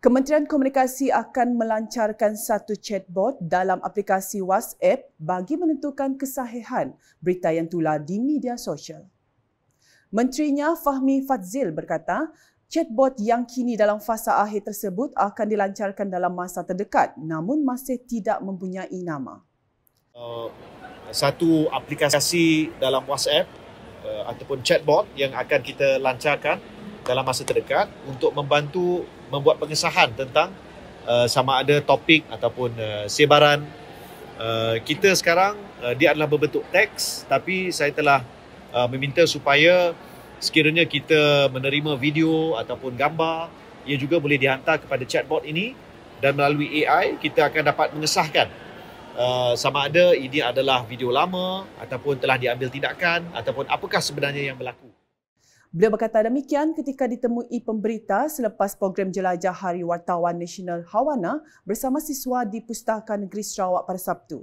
Kementerian Komunikasi akan melancarkan satu chatbot dalam aplikasi WhatsApp bagi menentukan kesahihan berita yang tular di media sosial. Menterinya Fahmi Fadzil berkata, chatbot yang kini dalam fasa akhir tersebut akan dilancarkan dalam masa terdekat namun masih tidak mempunyai nama. Uh, satu aplikasi dalam WhatsApp uh, ataupun chatbot yang akan kita lancarkan dalam masa terdekat untuk membantu membuat pengesahan tentang uh, sama ada topik ataupun uh, sebaran uh, kita sekarang uh, dia adalah berbentuk teks tapi saya telah uh, meminta supaya sekiranya kita menerima video ataupun gambar ia juga boleh dihantar kepada chatbot ini dan melalui AI kita akan dapat mengesahkan uh, sama ada ini adalah video lama ataupun telah diambil tindakan ataupun apakah sebenarnya yang berlaku Beliau berkata demikian ketika ditemui pemberita selepas program jelajah Hari Wartawan Nasional Hawana bersama siswa di Pustaka Negeri Sarawak pada Sabtu.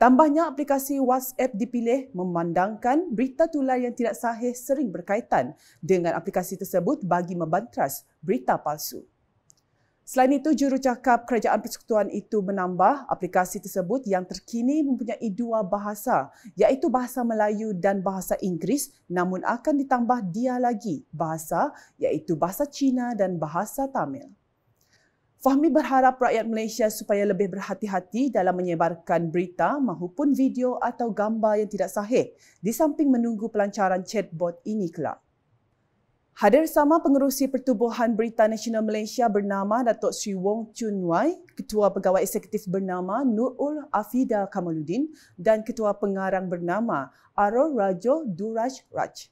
Tambahnya aplikasi WhatsApp dipilih memandangkan berita tular yang tidak sahih sering berkaitan dengan aplikasi tersebut bagi membantras berita palsu. Selain itu, jurucakap kerajaan persekutuan itu menambah aplikasi tersebut yang terkini mempunyai dua bahasa iaitu bahasa Melayu dan bahasa Inggeris namun akan ditambah dia lagi bahasa iaitu bahasa Cina dan bahasa Tamil. Fahmi berharap rakyat Malaysia supaya lebih berhati-hati dalam menyebarkan berita maupun video atau gambar yang tidak sahih di samping menunggu pelancaran chatbot ini kelak. Hadir sama pengerusi Pertubuhan Berita Nasional Malaysia bernama Datuk Sri Wong Chun Wai, Ketua Pegawai Eksekutif bernama Nurul Afida Kamaludin dan Ketua Pengarang bernama Arul Rajo Duraj Raj.